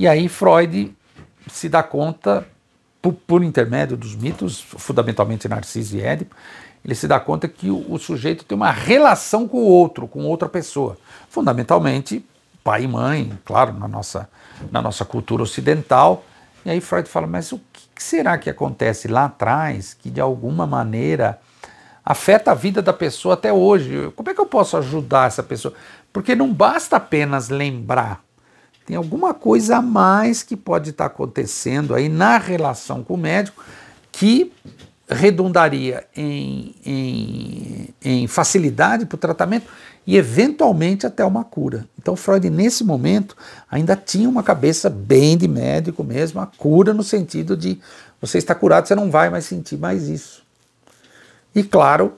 E aí Freud se dá conta, por, por intermédio dos mitos, fundamentalmente Narciso e Édipo, ele se dá conta que o, o sujeito tem uma relação com o outro, com outra pessoa. Fundamentalmente, pai e mãe, claro, na nossa, na nossa cultura ocidental. E aí Freud fala, mas o que será que acontece lá atrás que de alguma maneira afeta a vida da pessoa até hoje? Como é que eu posso ajudar essa pessoa? Porque não basta apenas lembrar tem alguma coisa a mais que pode estar tá acontecendo aí na relação com o médico que redundaria em, em, em facilidade para o tratamento e eventualmente até uma cura. Então Freud nesse momento ainda tinha uma cabeça bem de médico mesmo, a cura no sentido de você está curado, você não vai mais sentir mais isso. E claro,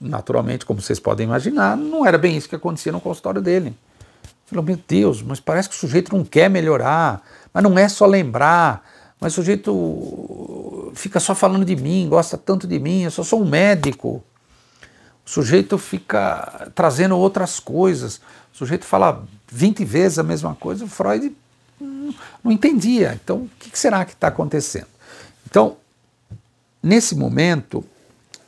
naturalmente, como vocês podem imaginar, não era bem isso que acontecia no consultório dele. Falou, meu Deus, mas parece que o sujeito não quer melhorar, mas não é só lembrar, mas o sujeito fica só falando de mim, gosta tanto de mim, eu só sou um médico. O sujeito fica trazendo outras coisas, o sujeito fala 20 vezes a mesma coisa, o Freud não entendia. Então, o que será que está acontecendo? Então, nesse momento,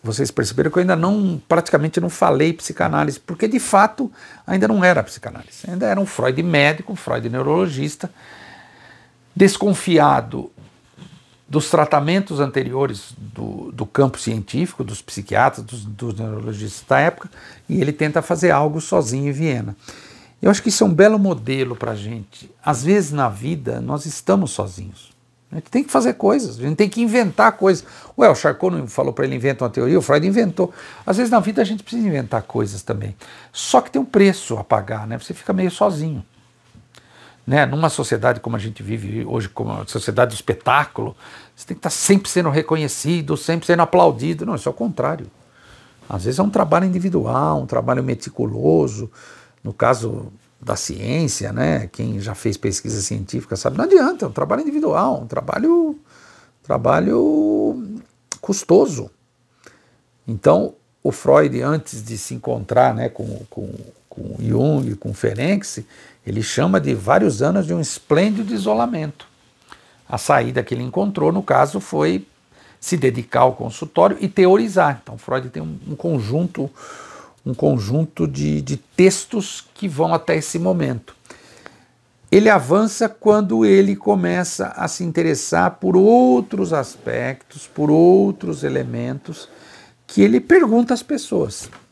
vocês perceberam que eu ainda não, praticamente não falei psicanálise, porque de fato ainda não era psicanálise. Ainda era um Freud médico, um Freud neurologista, desconfiado dos tratamentos anteriores do, do campo científico, dos psiquiatras, dos, dos neurologistas da época, e ele tenta fazer algo sozinho em Viena. Eu acho que isso é um belo modelo para a gente. Às vezes na vida nós estamos sozinhos. A gente tem que fazer coisas, a gente tem que inventar coisas. Ué, o Charcot falou para ele inventar uma teoria, o Freud inventou. Às vezes na vida a gente precisa inventar coisas também. Só que tem um preço a pagar, né? Você fica meio sozinho. Né? Numa sociedade como a gente vive hoje, como a sociedade do espetáculo, você tem que estar tá sempre sendo reconhecido, sempre sendo aplaudido. Não, isso é o contrário. Às vezes é um trabalho individual, um trabalho meticuloso. No caso, da ciência, né? Quem já fez pesquisa científica sabe, não adianta, é um trabalho individual, um trabalho, trabalho custoso. Então, o Freud, antes de se encontrar né, com, com, com Jung, com Ferenc, ele chama de vários anos de um esplêndido isolamento. A saída que ele encontrou, no caso, foi se dedicar ao consultório e teorizar. Então, Freud tem um, um conjunto um conjunto de, de textos que vão até esse momento. Ele avança quando ele começa a se interessar por outros aspectos, por outros elementos que ele pergunta às pessoas.